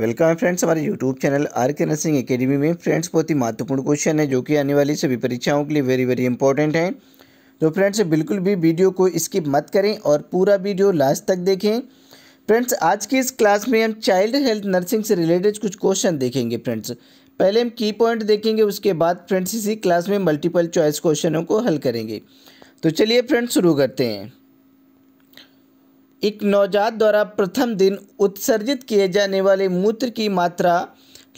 welcome है friends हमारे YouTube channel R K nursing academy में फ्रेंड्स बहुत ही महत्वपूर्ण क्वेश्चन है जो कि आने वाली सभी परीक्षाओं के लिए वेरी वेरी इंपॉर्टेंट है तो फ्रेंड्स बिल्कुल भी वीडियो को स्किप मत करें और पूरा वीडियो लास्ट तक देखें फ्रेंड्स आज की इस क्लास में हम चाइल्ड हेल्थ नर्सिंग से रिलेटेड कुछ क्वेश्चन देखेंगे फ्रेंड्स पहले हम की पॉइंट देखेंगे उसके बाद फ्रेंड्स इसी क्लास में मल्टीपल चॉइस क्वेश्चनों को हल करेंगे तो चलिए फ्रेंड्स शुरू करते हैं एक नवजात द्वारा प्रथम दिन उत्सर्जित किए जाने वाले मूत्र की मात्रा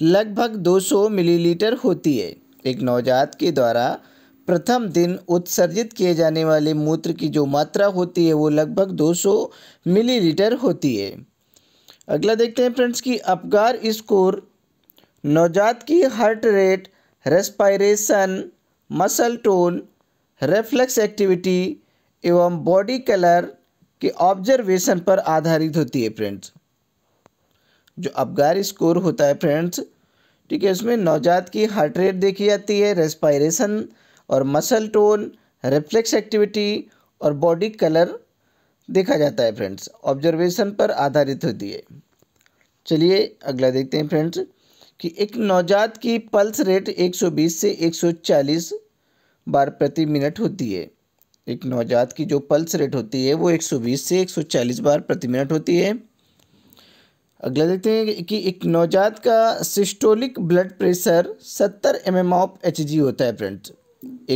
लगभग 200 मिलीलीटर होती है एक नवजात के द्वारा प्रथम दिन उत्सर्जित किए जाने वाले मूत्र की जो मात्रा होती है वो लगभग 200 मिलीलीटर होती है अगला देखते हैं फ्रेंड्स कि अपगार स्कोर नवजात की heart rate respiration muscle tone reflex activity एवं बॉडी कलर कि ऑब्जर्वेशन पर आधारित होती है फ्रेंड्स जो अबगार स्कोर होता है फ्रेंड्स ठीक है इसमें नवजात की हार्ट रेट देखी जाती है रेस्पायरेशन और मसल टोन रिफ्लेक्स एक्टिविटी और बॉडी कलर देखा जाता है फ्रेंड्स ऑब्जर्वेशन पर आधारित होती है चलिए अगला देखते हैं फ्रेंड्स कि एक नवजात की पल्स रेट 120 से 140 बार प्रति मिनट होती है एक नवजात की जो पल्स रेट होती है वो 120 से 140 बार प्रति मिनट होती है अगला देखते हैं कि एक नवजात का systolic blood pressure 70 M M of H G होता है फ्रेंड्स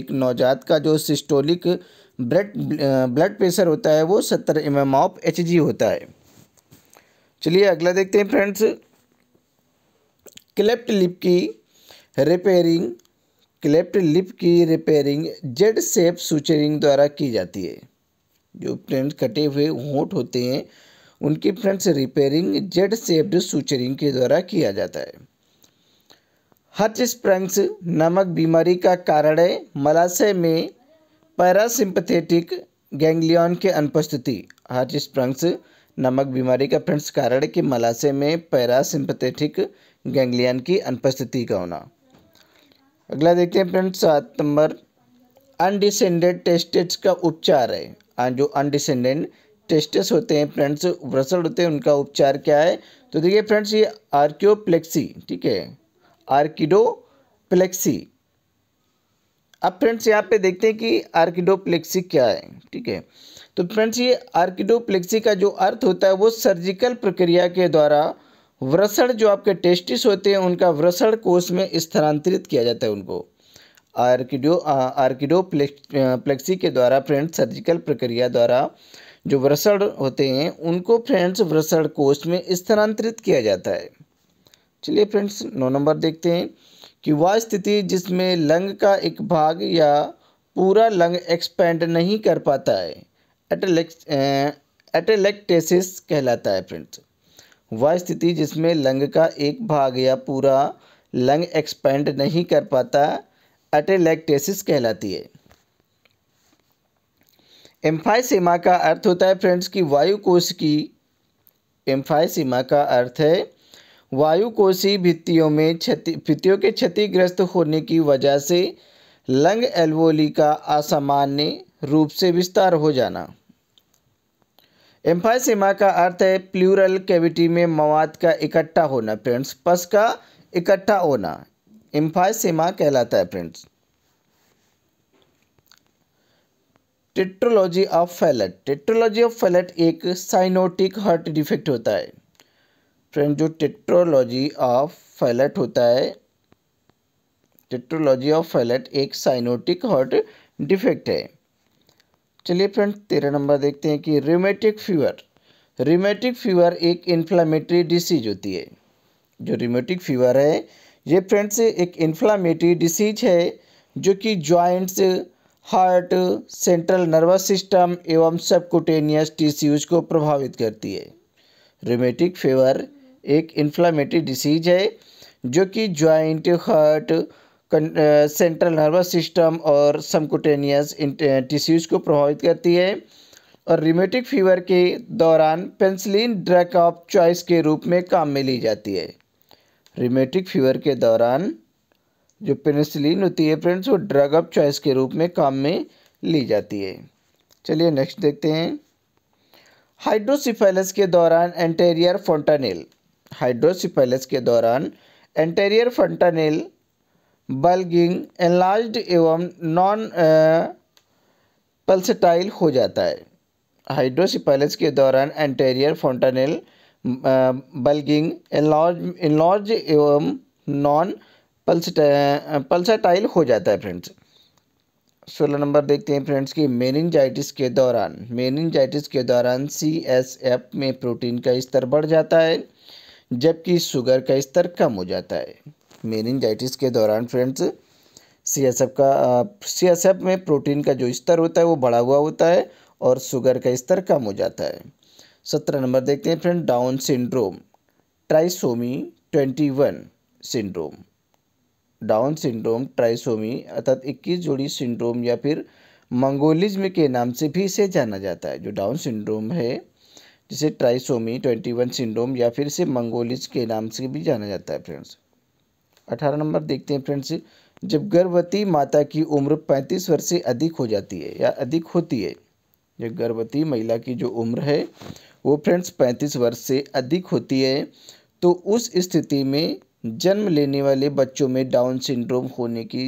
एक नवजात का जो सिस्टोलिक ब्लड ब्लड प्रेशर होता है वो 70 M M of H G होता है चलिए अगला देखते हैं फ्रेंड्स क्लेप्ट लिप की रिपेयरिंग क्लेप्ट लिप की रिपेयरिंग जेड सेप सुचरिंग द्वारा की जाती है जो फ्रेंड्स कटे हुए होंठ होते हैं उनकी friends repairing Z shaped suturing के द्वारा किया जाता है हच स्प्रंग्स नामक बीमारी का कारण है मलाशय में पैरासिम्पथेटिक गैंग्लियन के अनुपस्थिति हच स्प्रंग्स नामक बीमारी का फ्रेंड्स कारण है कि मलाशय में पैरासिम्पथेटिक गैंग्लियन की अनुपस्थिति का होना अगला देखते हैं फ्रेंड सात नंबर अनडिसेंडेड टेस्टेज का उपचार है हाँ जो अनडिसेंडेड टेस्टेस होते हैं फ्रेंड्स व्रसल होते हैं उनका उपचार क्या है तो देखिए फ्रेंड्स ये आर्क्योप्लेक्सी ठीक है आर्किडोप्लेक्सी अब फ्रेंड्स यहाँ पे देखते हैं कि आर्किडोप्लेक्सी क्या है ठीक है तो फ्रेंड्स ये आर्किडोप्लेक्सी का जो अर्थ होता है वो सर्जिकल प्रक्रिया के द्वारा वृषण जो आपके टेस्टिस होते हैं उनका वृषण कोष में स्थानांतरित किया जाता है उनको आर्किडो आर्किडो प्लेक्सी के द्वारा फ्रेंड्स सर्जिकल प्रक्रिया द्वारा जो व्रसण होते हैं उनको फ्रेंड्स वृषण कोष में स्थानांतरित किया जाता है चलिए फ्रेंड्स नौ नंबर देखते हैं कि वह स्थिति जिसमें लंग का एक भाग या पूरा लंग एक्सपेंड नहीं कर पाता है एटेलेक्टेसिस कहलाता है फ्रेंड्स वह स्थिति जिसमें लंग का एक भाग या पूरा लंग एक्सपेंड नहीं कर पाता एटेलेक्टेसिस कहलाती है एम्फाइसीमा का अर्थ होता है फ्रेंड्स कि वायु कोश की एम्फाइसीमा का अर्थ है वायु कोशी भित्तियों में क्षति भित्तियों के क्षतिग्रस्त होने की वजह से लंग एल्वोली का असामान्य रूप से विस्तार हो जाना एम्फाइसिमा का अर्थ है प्लूरल कैविटी में मवाद का इकट्ठा होना फ्रेंड्स पस का इकट्ठा होना एम्फाइसिमा कहलाता है friends tetralogy of Fallot tetralogy of Fallot एक साइनोटिक हार्ट डिफेक्ट होता है फ्रेंड जो टेट्रोलॉजी ऑफ फैलेट होता है टेट्रोलॉजी ऑफ फैलेट एक साइनोटिक हार्ट डिफेक्ट है चलिए फ्रेंड तेरह नंबर देखते हैं कि रिमेटिक फीवर रिमेटिक फीवर एक इन्फ्लामेटरी डिसीज होती है जो रिमेटिक फीवर है ये फ्रेंड्स एक इन्फ्लामेटरी डिसीज है जो कि joints heart central nervous system एवं सबकुटेनियस टिश्यूज को प्रभावित करती है रिमेटिक फीवर एक इन्फ्लामेटरी डिसीज है जो कि joint heart central nervous system और समकुटेनियस टिश्यूज को प्रभावित करती है और रिमेटिक फीवर के दौरान पेंसिलिन ड्रग ऑफ चॉइस के रूप में काम में ली जाती है रिमेटिक फीवर के दौरान जो पेनिसिलिन होती है फ्रेंड्स वो ड्रग ऑफ चॉइस के रूप में काम में ली जाती है चलिए नेक्स्ट देखते हैं हाइड्रोसिफेलस के दौरान एंटेरियर फोंटानेल हाइड्रोसिफेलस के दौरान एंटेरियर फोंटानेल बल्गिंग एनलाज एवं नॉन पल्सटाइल uh, हो जाता है हाइड्रोसिपाइलस के दौरान एंटेरियर फोन्टानेल बल्गिंग एनलॉज एवं नॉन पल्सटाइल uh, हो जाता है फ्रेंड्स सोलह नंबर देखते हैं फ्रेंड्स कि मेनिनजाइटिस के दौरान मेनिनजाइटिस के दौरान सी एस एफ में प्रोटीन का स्तर बढ़ जाता है जबकि शुगर का स्तर कम हो जाता है मेनिनजाइटिस के दौरान फ्रेंड्स सी एस एफ का सी एस एफ में प्रोटीन का जो स्तर होता है वो बढ़ा हुआ होता है और शुगर का स्तर कम हो जाता है सत्रह नंबर देखते हैं friend Down syndrome trisomy twenty one syndrome Down syndrome trisomy अर्थात इक्कीस जोड़ी सिंड्रोम या फिर मंगोलिज्म के नाम से भी इसे जाना जाता है जो डाउन सिंड्रोम है जिसे ट्राइसोमी ट्वेंटी वन सिंड्रोम या फिर इसे मंगोलिज के नाम से भी जाना जाता है फ्रेंड्स अठारह नंबर देखते हैं फ्रेंड्स जब गर्भवती माता की उम्र पैंतीस वर्ष से अधिक हो जाती है या अधिक होती है जब गर्भवती महिला की जो उम्र है वो फ्रेंड्स पैंतीस वर्ष से अधिक होती है तो उस स्थिति में जन्म लेने वाले बच्चों में डाउन सिंड्रोम होने की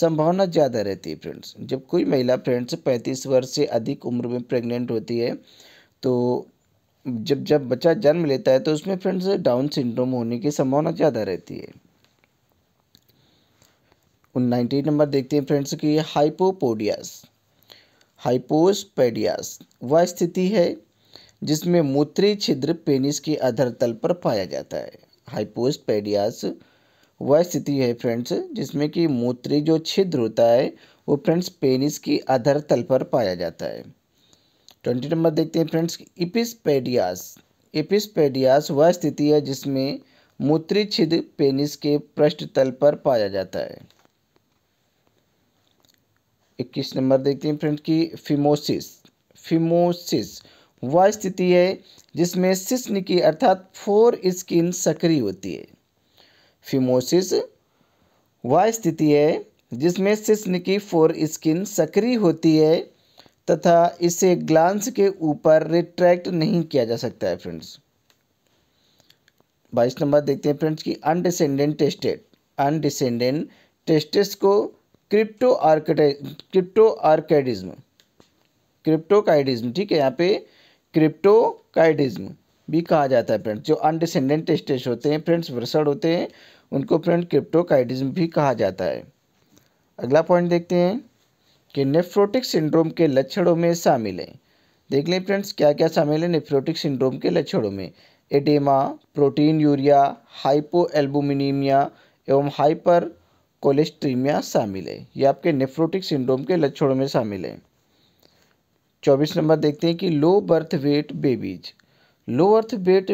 संभावना ज़्यादा रहती है फ्रेंड्स जब कोई महिला फ्रेंड्स पैंतीस वर्ष से अधिक उम्र में प्रेग्नेंट होती है तो जब जब बच्चा जन्म लेता है तो उसमें फ्रेंड्स डाउन सिंड्रोम होने की संभावना ज़्यादा रहती है उन नंबर देखते हैं फ्रेंड्स की हाइपोपोडियास हाइपोस्पेडियास वह स्थिति है जिसमें मूत्री छिद्र पेनिस के अधर तल पर पाया जाता है हाइपोस्पेडियास वह स्थिति है फ्रेंड्स जिसमें कि मूत्री जो छिद्र होता है वो फ्रेंड्स पेनिस की अधर तल पर पाया जाता है ट्वेंटी नंबर देखते हैं फ्रेंड्स इपिसपेडियास इपिसपेडियास वह स्थिति है जिसमें मूत्री छिद्र पेनिस के पृष्ठ तल पर पाया जाता है इक्कीस नंबर देखते हैं फ्रेंड की फिमोसिस फिमोसिस वह स्थिति है जिसमें शिश्न की अर्थात फोर स्किन सक्रिय होती है फिमोसिस वह स्थिति है जिसमें शिश्न की फोर स्किन सक्रिय होती है तथा इसे ग्लांस के ऊपर रिट्रैक्ट नहीं किया जा सकता है फ्रेंड्स बाईस नंबर देखते हैं फ्रेंड्स की अनडिसेंडेंट टेस्टेड अनडिसेंडेंट टेस्टेस को क्रिप्टो आर्कटे क्रिप्टो आर्कडिज्म क्रिप्टोकाइडिज्म ठीक है यहाँ पे क्रिप्टोकाइडिज्म भी कहा जाता है फ्रेंड्स जो अनडिसेंडेंट स्टेज होते हैं फ्रेंड्स वर्सड होते हैं उनको फ्रेंड क्रिप्टोकाइडिज्म भी कहा जाता है अगला पॉइंट देखते हैं कि नेफ्रोटिक सिंड्रोम के लक्षणों में शामिल हैं देख लें फ्रेंड्स क्या क्या शामिल है नेफ्रोटिक सिंड्रोम के लक्षणों में oedema proteinuria hypoalbuminaemia एवं हाइपर कोलेस्ट्रीमिया शामिल है ये आपके नेफ्रोटिक सिंड्रोम के लक्षणों में शामिल है चौबीस नंबर देखते हैं कि low birth weight babies low birth weight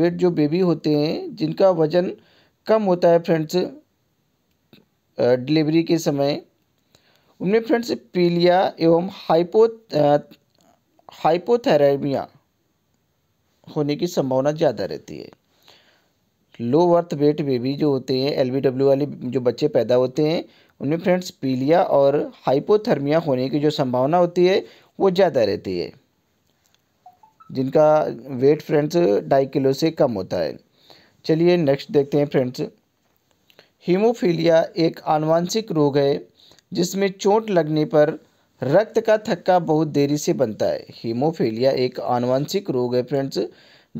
weight जो बेबी होते हैं जिनका वज़न कम होता है फ्रेंड्स डिलीवरी के समय उनमें फ्रेंड्स पीलिया एवं हाइपो हाइपोथेरेमिया होने की संभावना ज़्यादा रहती है लो अर्थ वेट बेबी जो होते हैं एल वाले जो बच्चे पैदा होते हैं उनमें फ्रेंड्स पीलिया और हाइपोथर्मिया होने की जो संभावना होती है वो ज़्यादा रहती है जिनका वेट फ्रेंड्स ढाई किलो से कम होता है चलिए नेक्स्ट देखते हैं फ्रेंड्स हीमोफीलिया एक आनुवंशिक रोग है जिसमें चोट लगने पर रक्त का थक्का बहुत देरी से बनता है हीमोफीलिया एक आनुवंशिक रोग है फ्रेंड्स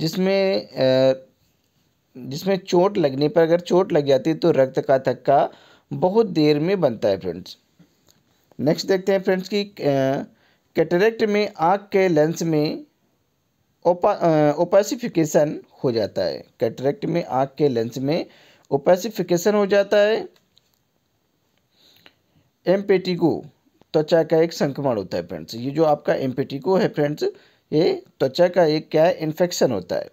जिसमें जिसमें चोट लगने पर अगर चोट लग जाती है तो रक्त का थक्का बहुत देर में बनता है फ्रेंड्स नेक्स्ट देखते हैं फ्रेंड्स कि कैटरेक्ट में आँख के लेंस में ओपा ओपेसिफिकेशन हो जाता है कैटरेक्ट में आँख के लेंस में ओपेसिफिकेशन हो जाता है एम्पेटिको त्वचा का एक संक्रमण होता है फ्रेंड्स ये जो आपका एम्पेटिको है फ्रेंड्स ये त्वचा का एक क्या है इन्फेक्शन होता है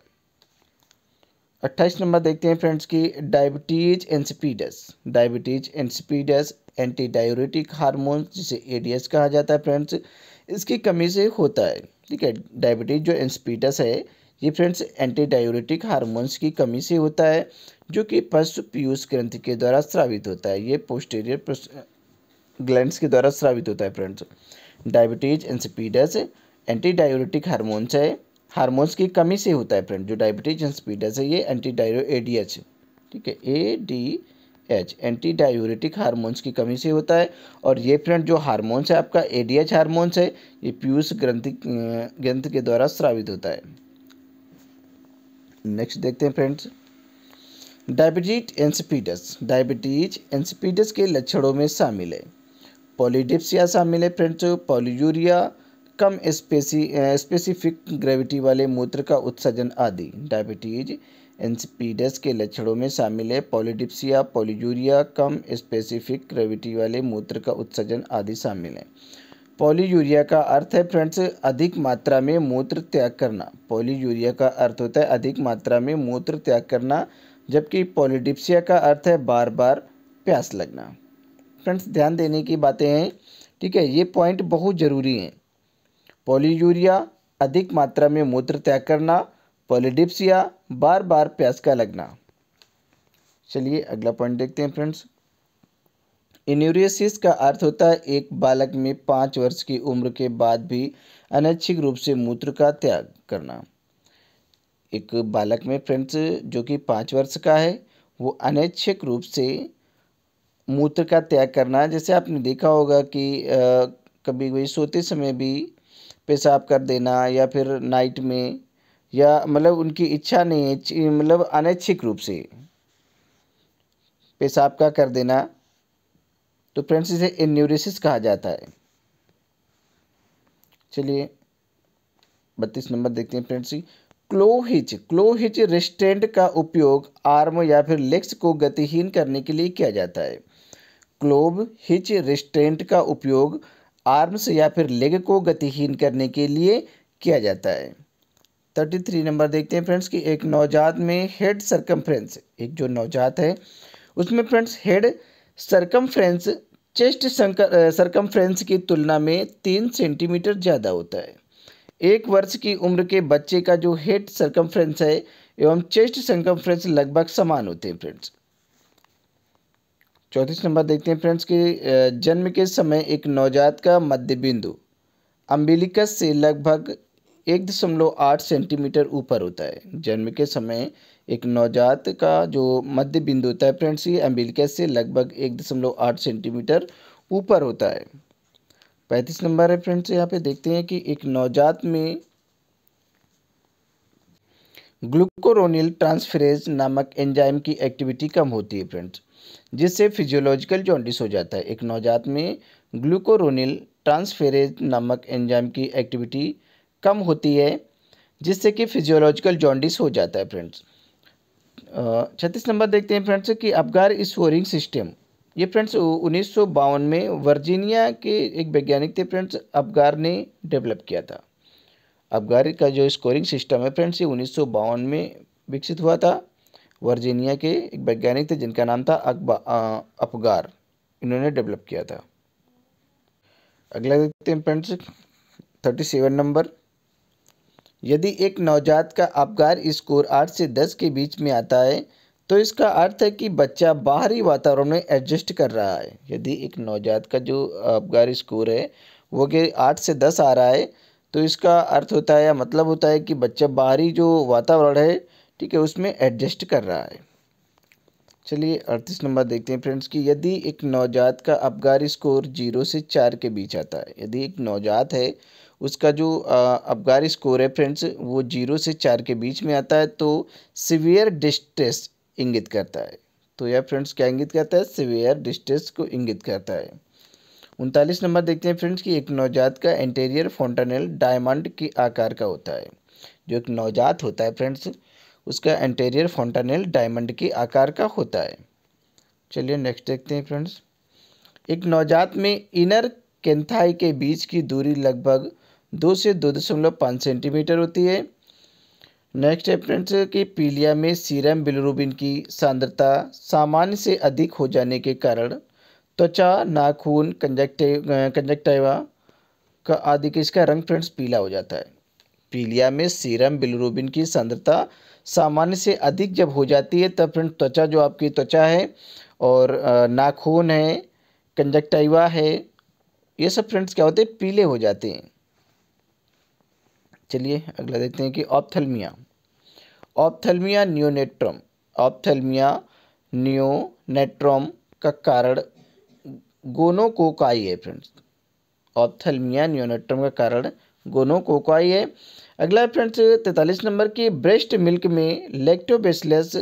अट्ठाईस नंबर देखते हैं फ्रेंड्स की diabetes insipidus diabetes insipidus antidiuretic hormone जिसे ए कहा जाता है फ्रेंड्स इसकी कमी से होता है ठीक है डायबिटीज जो इंसिपीडस है ये फ्रेंड्स एंटी डायोरेटिक हारमोन्स की कमी से होता है जो कि पश्च पीयूष ग्रंथ के द्वारा स्रावित होता है ये पोस्टेरियर ग्लैंड्स के द्वारा स्रावित होता है friends diabetes insipidus antidiuretic hormones है हार्मोन्स की कमी से होता है फ्रेंड जो डायबिटीज इंस्पीडस है ये antidiuretic A D H ठीक है A D H antidiuretic hormones की कमी से होता है और ये फ्रेंड जो हारमोन्स है आपका ए डी एच हारमोन्स है ये पीयूष ग्रंथि ग्रंथ के द्वारा स्रावित होता है नेक्स्ट देखते हैं friends diabetes insipidus diabetes insipidus के लक्षणों में शामिल है पॉलीडिप्सिया शामिल है फ्रेंड्स पॉलीयूरिया कम स्पेसी स्पेसिफिक ग्रेविटी वाले मूत्र का उत्सर्जन आदि डायबिटीज एनसीपीडस के लक्षणों में शामिल है पॉलीडिप्सिया पॉलीजूरिया कम स्पेसिफिक ग्रेविटी वाले मूत्र का उत्सर्जन आदि शामिल है पॉलीयूरिया का अर्थ है फ्रेंड्स अधिक मात्रा में मूत्र त्याग करना पॉलीयूरिया का अर्थ होता है अधिक मात्रा में मूत्र त्याग करना जबकि पॉलीडिप्सिया का अर्थ है बार बार प्यास लगना फ्रेंड्स ध्यान देने की बातें हैं ठीक है ये पॉइंट बहुत ज़रूरी हैं पॉलीयूरिया अधिक मात्रा में मूत्र त्याग करना पॉलीडिप्सिया बार बार प्यास का लगना चलिए अगला पॉइंट देखते हैं फ्रेंड्स इन्यूरियसिस का अर्थ होता है एक बालक में पाँच वर्ष की उम्र के बाद भी अनैच्छिक रूप से मूत्र का त्याग करना एक बालक में फ्रेंड्स जो कि पाँच वर्ष का है वो अनैच्छिक रूप से मूत्र का त्याग करना जैसे आपने देखा होगा कि आ, कभी वही सोते समय भी पेशाब कर देना या फिर नाइट में या मतलब उनकी इच्छा नहीं है मतलब अनैच्छिक रूप से पेशाब का कर देना तो फ्रेंड्स इसे एन्यूरिसिस कहा जाता है चलिए बत्तीस नंबर देखते हैं फ्रेंड्स क्लोहिच क्लोहिच रिस्टेंट का उपयोग आर्म या फिर लेग्स को गतिहीन करने के लिए किया जाता है क्लोब हिच रिस्टेंट का उपयोग आर्म्स या फिर लेग को गतिहीन करने के लिए किया जाता है थर्टी थ्री नंबर देखते हैं फ्रेंड्स कि एक नवजात में हेड सरकमफ्रेंस एक जो नवजात है उसमें friends head circumference chest circumference की तुलना में तीन सेंटीमीटर ज़्यादा होता है एक वर्ष की उम्र के बच्चे का जो हेड सरकमफ्रेंस है एवं चेस्ट सरकमफ्रेंस लगभग समान होते हैं फ्रेंड्स चौंतीस नंबर देखते हैं फ्रेंड्स कि जन्म के समय एक नवजात का मध्य बिंदु अम्बिलिकस से लगभग एक दशमलव आठ सेंटीमीटर ऊपर होता है जन्म के समय एक नवजात का जो मध्य बिंदु होता है फ्रेंड्स ये अम्बिलिकस से लगभग एक दशमलव आठ सेंटीमीटर ऊपर होता है पैंतीस नंबर है फ्रेंड्स यहाँ पे देखते हैं कि एक नवजात में ग्लूकोरोनिल ट्रांसफ्रेज नामक एंजाइम की एक्टिविटी कम होती है फ्रेंड्स जिससे फिजियोलॉजिकल जॉन्डिस हो जाता है एक नवजात में ग्लूकोरोनिल ट्रांसफेरेज नामक एंजाइम की एक्टिविटी कम होती है जिससे कि फिजियोलॉजिकल जॉन्डिस हो जाता है फ्रेंड्स छत्तीस नंबर देखते हैं फ्रेंड्स कि अफगार स्कोरिंग सिस्टम ये फ्रेंड्स उन्नीस में वर्जीनिया के एक वैज्ञानिक थे फ्रेंड्स अफगार ने डेवलप किया था अफगार का जो स्कोरिंग सिस्टम है फ्रेंड्स ये उन्नीस में विकसित हुआ था वर्जीनिया के एक वैज्ञानिक थे जिनका नाम था अकबा अपगार इन्होंने डेवलप किया था अगला देखते हैं फ्रेंड्स थर्टी सेवन नंबर यदि एक नवजात का अपगार स्कोर आठ से दस के बीच में आता है तो इसका अर्थ है कि बच्चा बाहरी वातावरण में एडजस्ट कर रहा है यदि एक नवजात का जो अपगार स्कोर है वो कि आठ से दस आ रहा है तो इसका अर्थ होता है या मतलब होता है कि बच्चा बाहरी जो वातावरण है ठीक है उसमें एडजस्ट कर रहा है चलिए अड़तीस नंबर देखते हैं फ्रेंड्स कि यदि एक नवजात का अबगार स्कोर जीरो से चार के बीच आता है यदि एक नवजात है उसका जो अबगार स्कोर है फ्रेंड्स वो जीरो से चार के बीच में आता है तो सिवियर डिस्ट्रेस इंगित करता है तो यह फ्रेंड्स क्या इंगित करता है सिवियर डिस्ट्रेस को इंगित करता है उनतालीस नंबर देखते हैं फ्रेंड्स कि एक नवजात का इंटीरियर फोन्टानेल डायमंड के आकार का होता है जो एक नवजात होता है फ्रेंड्स उसका एंटेरियर फॉन्टानेल डायमंड के आकार का होता है चलिए नेक्स्ट देखते हैं फ्रेंड्स एक नवजात में इनर कैंथाई के बीच की दूरी लगभग दो से दो दशमलव पाँच सेंटीमीटर होती है नेक्स्ट है फ्रेंड्स कि पीलिया में सीरम बिलरूबिन की सांद्रता सामान्य से अधिक हो जाने के कारण त्वचा नाखून कंजक्टिव कंजक्टिवा का आदि के इसका रंग फ्रेंड्स पीला हो जाता है पीलिया में सीरम बिलरूबिन की सांद्रता सामान्य से अधिक जब हो जाती है तब फ्रेंड त्वचा जो आपकी त्वचा है और नाखून है कंजक्टाइवा है ये सब फ्रेंड्स क्या होते हैं पीले हो जाते हैं चलिए अगला देखते हैं कि ऑप्थलमिया ऑप्थलमिया न्योनेट्रम ऑप्थलमिया न्योनेट्रम का कारण गोनो कोकाई है फ्रेंड्स ऑप्थलमिया न्योनेट्रम का कारण गोनो कोकाई है अगला है फ्रेंड्स तैतालीस नंबर की ब्रेस्ट मिल्क में लेक्टोबेसिलस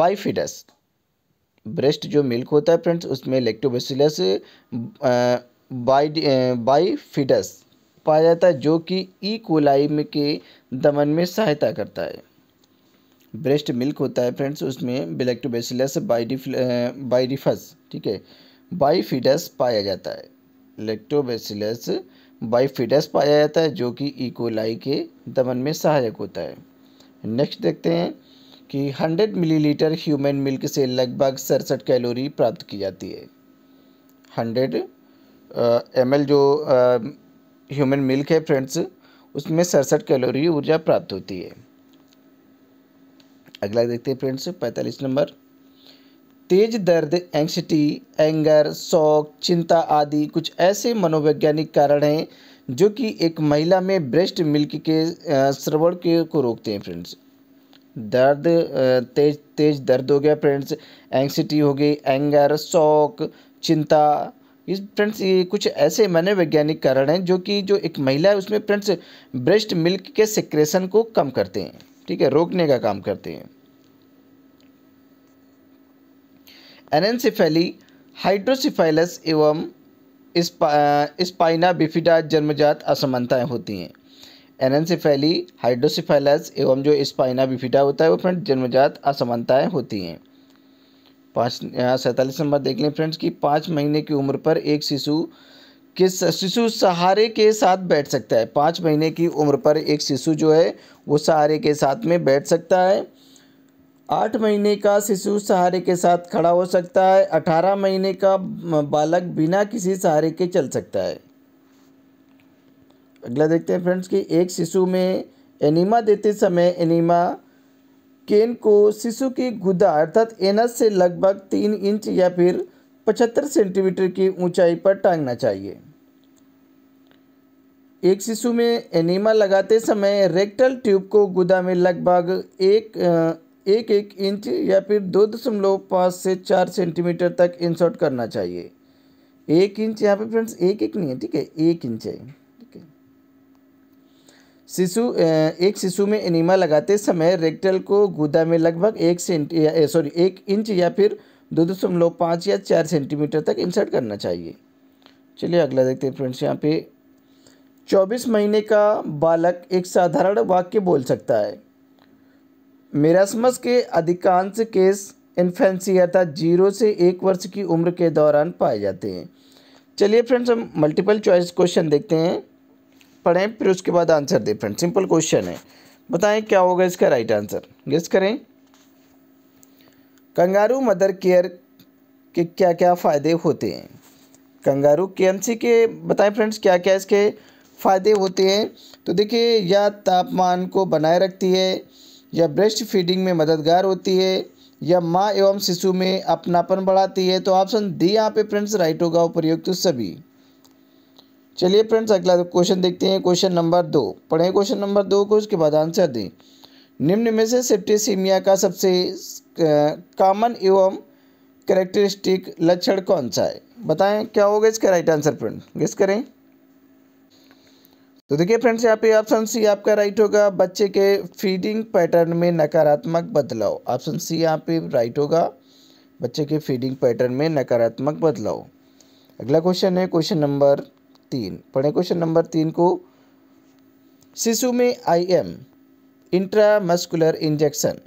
बाइफिडस ब्रेस्ट जो मिल्क होता है फ्रेंड्स उसमें लेक्टोबेसिलस बाई बाइफिडस पाया जाता है जो कि ई कोलाई में के दमन में सहायता करता है ब्रेस्ट मिल्क होता है फ्रेंड्स उसमें बिलेक्टोबेसिलस बाइडिफस ठीक है बाइफिडस पाया जाता है लेक्टोबेसिलस बाईफिडस पाया जाता है जो कि इकोलाई के दमन में सहायक होता है नेक्स्ट देखते हैं कि 100 मिलीलीटर ह्यूमन मिल्क से लगभग सड़सठ कैलोरी प्राप्त की जाती है 100 एम जो ह्यूमन मिल्क है फ्रेंड्स उसमें सड़सठ कैलोरी ऊर्जा प्राप्त होती है अगला देखते हैं फ्रेंड्स पैंतालीस नंबर तेज दर्द एंगसिटी एंगर शौक चिंता आदि कुछ ऐसे मनोवैज्ञानिक कारण हैं जो कि एक महिला में ब्रेस्ट मिल्क के श्रवण के को रोकते हैं फ्रेंड्स दर्द तेज तेज दर्द हो गया फ्रेंड्स एंगसिटी हो गई एंगर शौक चिंता इस फ्रेंड्स ये कुछ ऐसे मनोवैज्ञानिक कारण हैं जो कि जो एक महिला है उसमें फ्रेंड्स ब्रेस्ट मिल्क के सिक्रेशन को कम करते हैं ठीक है रोकने का काम करते हैं एनेंसिफेली हाइड्रोसिफाइलस एवं स्पाइना बिफिडा जन्मजात असमानताएं होती हैं एनेंसिफेली हाइड्रोसिफाइलस एवं जो स्पाइना बिफिडा होता है वो फ्रेंड जन्मजात असमानताएँ होती हैं पाँच यहाँ सैंतालीस नंबर देख लें फ्रेंड्स कि पाँच महीने की उम्र पर एक शिशु के शिशु सहारे के साथ बैठ सकता है पाँच महीने की उम्र पर एक शिशु जो है वो सहारे के साथ में बैठ सकता है आठ महीने का शिशु सहारे के साथ खड़ा हो सकता है अठारह महीने का बालक बिना किसी सहारे के चल सकता है अगला देखते हैं फ्रेंड्स कि एक शिशु में एनीमा देते समय एनीमा केन को शिशु की गुदा अर्थात एनस से लगभग तीन इंच या फिर पचहत्तर सेंटीमीटर की ऊंचाई पर टांगना चाहिए एक शिशु में एनीमा लगाते समय रेक्टल ट्यूब को गुदा में लगभग एक एक एक इंच या फिर दो दशमलव पाँच से चार सेंटीमीटर तक इंसर्ट करना चाहिए एक इंच यहाँ पे फ्रेंड्स एक एक नहीं है ठीक है एक इंच है ठीक है शिशु एक शिशु में एनीमा लगाते समय रेक्टल को गुदा में लगभग एक सेंटी सॉरी एक इंच या फिर दो दशमलव पाँच या चार सेंटीमीटर तक इंसर्ट करना चाहिए चलिए अगला देखते हैं फ्रेंड्स यहाँ पे चौबीस महीने का बालक एक साधारण वाक्य बोल सकता है मिरासमस के अधिकांश केस इन्फेंसी अर्थात जीरो से एक वर्ष की उम्र के दौरान पाए जाते हैं चलिए फ्रेंड्स हम मल्टीपल चॉइस क्वेश्चन देखते हैं पढ़ें फिर उसके बाद आंसर दें फ्रेंड्स सिंपल क्वेश्चन है बताएं क्या होगा इसका राइट आंसर गेस करें कंगारू मदर केयर के क्या क्या फ़ायदे होते हैं कंगारू केएमसी के बताएं फ्रेंड्स क्या क्या इसके फ़ायदे होते हैं तो देखिए यह तापमान को बनाए रखती है या ब्रेस्ट फीडिंग में मददगार होती है या माँ एवं शिशु में अपनापन बढ़ाती है तो ऑप्शन डी यहाँ पे फ्रेंड्स राइट होगा उपयुक्त सभी चलिए फ्रेंड्स अगला क्वेश्चन देखते हैं क्वेश्चन नंबर दो पढ़ें क्वेश्चन नंबर दो को उसके बाद आंसर दें निम्न में से सेप्टिसीमिया का सबसे कॉमन एवं करेक्टरिस्टिक लक्षण कौन सा है बताएं क्या होगा इसका राइट आंसर फ्रेंड गेस करें तो देखिए फ्रेंड्स यहाँ पे ऑप्शन सी आपका राइट होगा बच्चे के फीडिंग पैटर्न में नकारात्मक बदलाव ऑप्शन सी यहाँ पे राइट होगा बच्चे के फीडिंग पैटर्न में नकारात्मक बदलाव अगला क्वेश्चन है क्वेश्चन नंबर तीन पढ़े क्वेश्चन नंबर तीन को शिशु में आई एम इंट्रामस्कुलर इंजेक्शन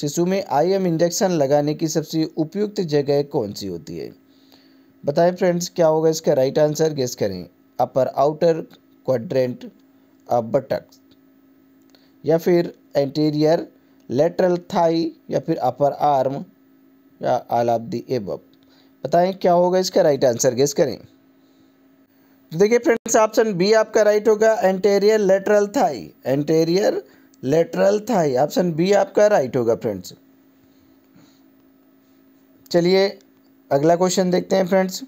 शिशु में आई एम इंजेक्शन लगाने की सबसे उपयुक्त जगह कौन सी होती है बताएं फ्रेंड्स क्या होगा इसका राइट आंसर गेस करें upper outer quadrant of buttocks या फिर एंटीरियर लेटरल थाई या फिर अपर आर्म या आल ऑफ दी एब बताएं क्या होगा इसका राइट आंसर गेस करें तो देखिए फ्रेंड्स ऑप्शन बी आपका राइट होगा anterior lateral thigh anterior lateral thigh option B आपका राइट होगा फ्रेंड्स चलिए अगला क्वेश्चन देखते हैं फ्रेंड्स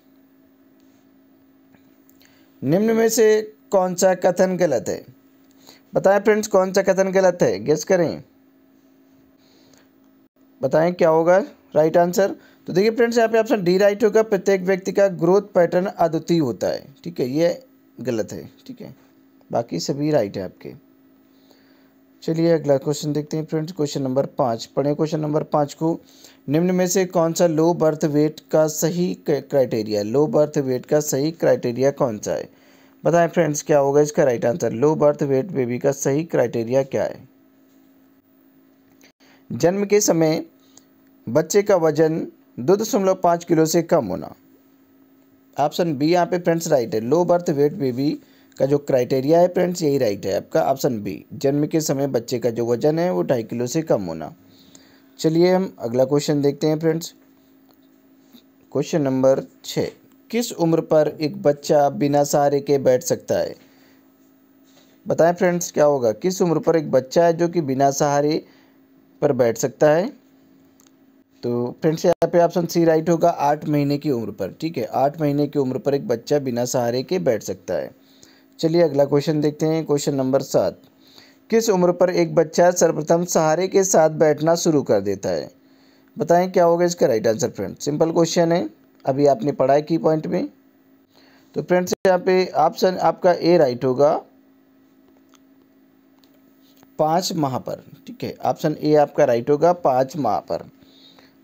निम्न में से कौन सा कथन गलत है बताएं फ्रेंड्स कौन सा कथन गलत है गेस करें बताएं क्या होगा राइट आंसर तो देखिए फ्रेंड्स यहाँ पे ऑप्शन डी राइट होगा प्रत्येक व्यक्ति का ग्रोथ पैटर्न अद्वितीय होता है ठीक है ये गलत है ठीक है बाकी सभी राइट है आपके चलिए अगला क्वेश्चन देखते हैं फ्रेंड्स क्वेश्चन नंबर पाँच पढ़े क्वेश्चन नंबर पाँच को निम्न में से कौन सा लो बर्थ वेट का सही क्राइटेरिया लो बर्थ वेट का सही क्राइटेरिया कौन सा है बताएं फ्रेंड्स क्या होगा इसका right answer low birth weight baby का सही क्राइटेरिया क्या है जन्म के समय बच्चे का वजन दो दशमलव पाँच किलो से कम होना ऑप्शन बी यहाँ पे फ्रेंड्स राइट है लो बर्थ वेट बेबी का जो क्राइटेरिया है फ्रेंड्स यही राइट है आपका ऑप्शन बी जन्म के समय बच्चे का जो वजन है वो ढाई किलो से कम होना चलिए हम अगला क्वेश्चन देखते हैं फ्रेंड्स क्वेश्चन नंबर छः किस उम्र पर एक बच्चा बिना सहारे के बैठ सकता है बताएं फ्रेंड्स क्या होगा किस उम्र पर एक बच्चा है जो कि बिना सहारे पर बैठ सकता है तो फ्रेंड्स यहाँ पे ऑप्शन सी राइट होगा आठ महीने की उम्र पर ठीक है आठ महीने की उम्र पर एक बच्चा बिना सहारे के बैठ सकता है चलिए अगला क्वेश्चन देखते हैं क्वेश्चन नंबर सात किस उम्र पर एक बच्चा सर्वप्रथम सहारे के साथ बैठना शुरू कर देता है बताएं क्या होगा इसका right answer friend simple question है अभी आपने पढ़ाई की पॉइंट में तो फ्रेंड्स यहाँ पे ऑप्शन आप आपका ए राइट होगा पाँच माह पर ठीक है ऑप्शन ए आपका राइट होगा पाँच माह पर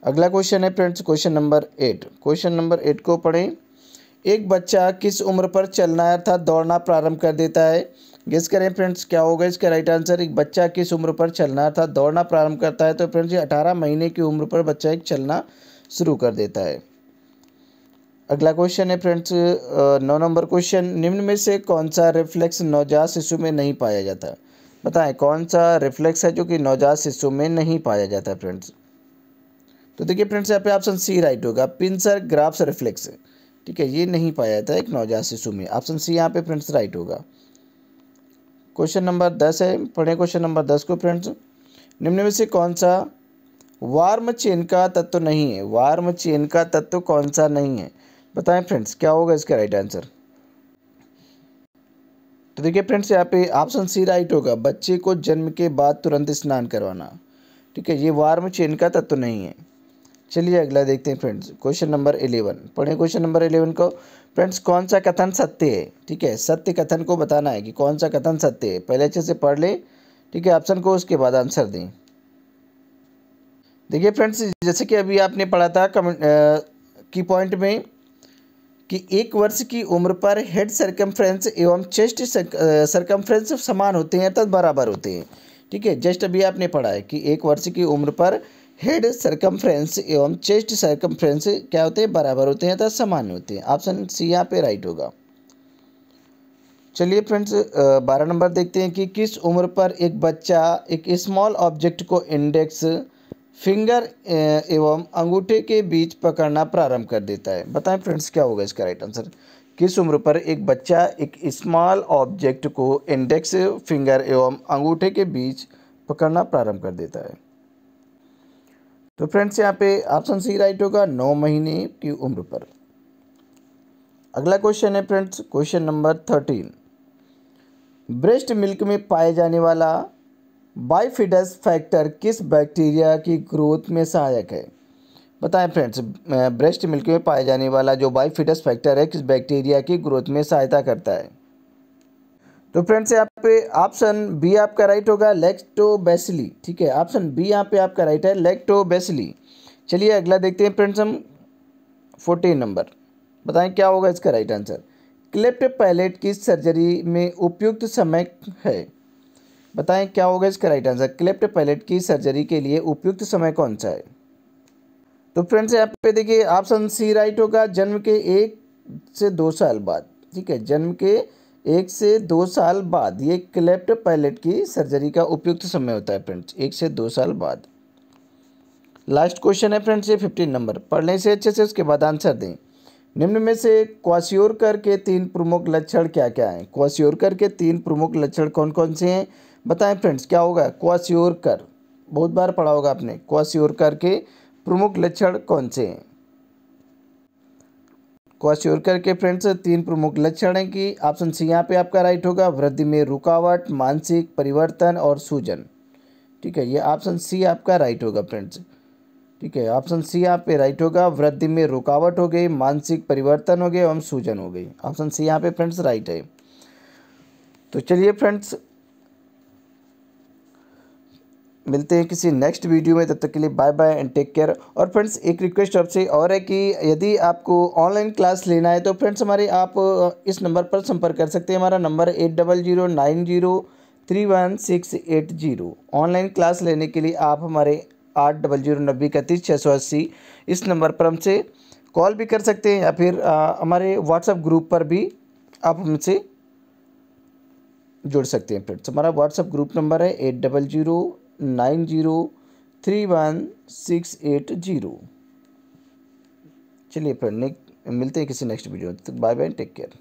अगला क्वेश्चन है friends question number eight question number eight को पढ़ें एक बच्चा किस उम्र पर चलना अर्थात दौड़ना प्रारंभ कर देता है गेस करें फ्रेंड्स क्या होगा इसका राइट आंसर एक बच्चा किस उम्र पर चलना अर्थात दौड़ना प्रारंभ करता है तो फ्रेंड्स ये अठारह महीने की उम्र पर बच्चा एक चलना शुरू कर देता है अगला क्वेश्चन है फ्रेंड्स नौ नंबर क्वेश्चन निम्न में से कौन सा रिफ्लेक्स नवजात शिशु में नहीं पाया जाता बताएं कौन सा रिफ्लेक्स है जो कि नवजात शिशु में नहीं पाया जाता है फ्रेंड्स तो देखिए फ्रेंड्स यहाँ पे ऑप्शन सी राइट होगा पिंसर ग्राफ्स रिफ्लेक्स ठीक है ये नहीं पाया जाता है एक नवजात शिशु में ऑप्शन सी यहाँ पे फ्रेंड्स राइट होगा क्वेश्चन नंबर दस है पढ़े क्वेश्चन नंबर दस को फ्रेंड्स निम्न में से कौन सा वार्म चेन का तत्व नहीं है वार्म चेन का तत्व कौन सा नहीं है बताएं फ्रेंड्स क्या होगा इसका राइट आंसर तो देखिए फ्रेंड्स यहाँ पे ऑप्शन सी राइट होगा बच्चे को जन्म के बाद तुरंत स्नान करवाना ठीक है ये वार्म चेन का तत्व नहीं है चलिए अगला देखते हैं फ्रेंड्स क्वेश्चन नंबर इलेवन पढ़े क्वेश्चन नंबर इलेवन को फ्रेंड्स कौन सा कथन सत्य है ठीक है सत्य कथन को बताना है कि कौन सा कथन सत्य है पहले अच्छे से पढ़ ले ठीक है ऑप्शन को उसके बाद आंसर दें देखिए फ्रेंड्स जैसे कि अभी आपने पढ़ा था कमेंट की पॉइंट में कि एक वर्ष की उम्र पर हेड सर्कम्फ्रेंस एवं चेस्ट सर्कम्फ्रेंस समान होते हैं अर्थात बराबर होते हैं ठीक है जस्ट अभी आपने पढ़ा है कि एक वर्ष की उम्र पर हेड सर्कम्फ्रेंस एवं चेस्ट सर्कम्फ्रेंस क्या होते हैं बराबर होते हैं अर्थात समान होते हैं ऑप्शन सी यहाँ पे राइट होगा चलिए फ्रेंड्स बारह नंबर देखते हैं कि किस उम्र पर एक बच्चा एक स्मॉल ऑब्जेक्ट को इंडेक्स फिंगर एवं अंगूठे के बीच पकड़ना प्रारंभ कर देता है बताएं फ्रेंड्स क्या होगा इसका राइट आंसर किस उम्र पर एक बच्चा एक स्मॉल ऑब्जेक्ट को इंडेक्स फिंगर एवं अंगूठे के बीच पकड़ना प्रारंभ कर देता है तो फ्रेंड्स यहाँ पे ऑप्शन सी राइट होगा नौ महीने की उम्र पर अगला क्वेश्चन है friends question number thirteen breast milk में पाए जाने वाला बाईफिडस फैक्टर किस बैक्टीरिया की ग्रोथ में सहायक है बताएं फ्रेंड्स ब्रेस्ट मिल्क में पाया जाने वाला जो बाईफिडस फैक्टर है किस बैक्टीरिया की ग्रोथ में सहायता करता है तो फ्रेंड्स यहाँ पे ऑप्शन बी आपका राइट होगा लेक्टोबेसिली ठीक है ऑप्शन बी यहाँ पे आपका राइट है लेक्टोबेसिली चलिए अगला देखते हैं फ्रेंड्स हम फोर्टीन नंबर बताएं क्या होगा इसका राइट आंसर क्लेप्ट पैलेट की सर्जरी में उपयुक्त समय है बताएं क्या होगा इसका राइट आंसर क्लेप्ट पैलेट की सर्जरी के लिए उपयुक्त समय कौन सा है तो फ्रेंड्स यहाँ पे देखिए ऑप्शन सी राइट होगा जन्म के एक से दो साल बाद ठीक है जन्म के एक से दो साल बाद ये क्लेप्ट पैलेट की सर्जरी का उपयुक्त समय होता है फ्रेंड्स एक से दो साल बाद लास्ट क्वेश्चन है फ्रेंड्स ये फिफ्टीन नंबर पढ़ने से अच्छे से उसके बाद आंसर दें निम्न में से क्वासियोरकर के तीन प्रमुख लक्षण क्या क्या हैं क्वासियोरकर के तीन प्रमुख लक्षण कौन कौन से हैं बताएं फ्रेंड्स क्या होगा कर बहुत बार पढ़ा होगा आपने कर के प्रमुख लक्षण कौन से हैं कर के फ्रेंड्स तीन प्रमुख लक्षण हैं कि ऑप्शन सी यहाँ पे आपका राइट होगा वृद्धि में रुकावट मानसिक परिवर्तन और सूजन ठीक है ये ऑप्शन सी आपका राइट होगा फ्रेंड्स ठीक है ऑप्शन सी यहाँ पे राइट होगा वृद्धि में रुकावट हो गई मानसिक परिवर्तन हो गए एवं सूजन हो गई ऑप्शन सी यहाँ पे फ्रेंड्स राइट है तो चलिए फ्रेंड्स मिलते हैं किसी नेक्स्ट वीडियो में तब तक के लिए bye bye and take care और फ्रेंड्स एक रिक्वेस्ट आपसे और है कि यदि आपको ऑनलाइन क्लास लेना है तो फ्रेंड्स हमारे आप इस नंबर पर संपर्क कर सकते हैं हमारा number eight double zero nine zero three one six eight zero online class लेने के लिए आप हमारे आठ डबल जीरो नब्बे इकतीस छः सौ अस्सी इस नंबर पर हमसे कॉल भी कर सकते हैं या फिर हमारे व्हाट्सएप ग्रुप पर भी आप हमसे जुड़ सकते हैं फ्रेंड्स हमारा व्हाट्सएप ग्रुप नंबर है eight double zero nine zero three one six eight zero चलिए फिर मिलते हैं किसी नेक्स्ट वीडियो में तो बाय बाय टेक केयर